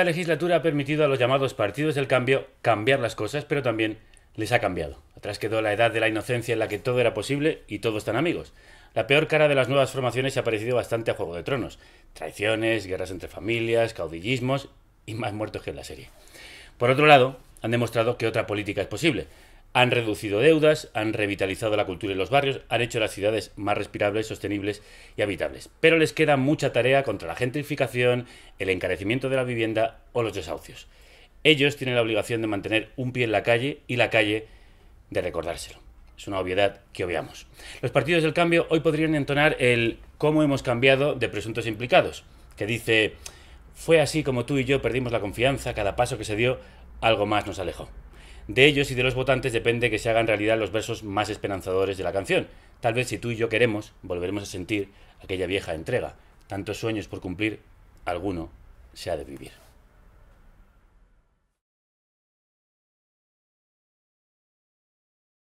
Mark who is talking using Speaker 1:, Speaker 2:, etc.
Speaker 1: Esta legislatura ha permitido a los llamados partidos del cambio cambiar las cosas, pero también les ha cambiado. Atrás quedó la edad de la inocencia en la que todo era posible y todos están amigos. La peor cara de las nuevas formaciones se ha parecido bastante a Juego de Tronos. Traiciones, guerras entre familias, caudillismos y más muertos que en la serie. Por otro lado, han demostrado que otra política es posible. Han reducido deudas, han revitalizado la cultura en los barrios, han hecho las ciudades más respirables, sostenibles y habitables. Pero les queda mucha tarea contra la gentrificación, el encarecimiento de la vivienda o los desahucios. Ellos tienen la obligación de mantener un pie en la calle y la calle de recordárselo. Es una obviedad que obviamos. Los partidos del cambio hoy podrían entonar el cómo hemos cambiado de presuntos implicados, que dice, fue así como tú y yo perdimos la confianza, cada paso que se dio, algo más nos alejó. De ellos y de los votantes depende que se hagan realidad los versos más esperanzadores de la canción. Tal vez si tú y yo queremos, volveremos a sentir aquella vieja entrega. Tantos sueños por cumplir, alguno se ha de vivir.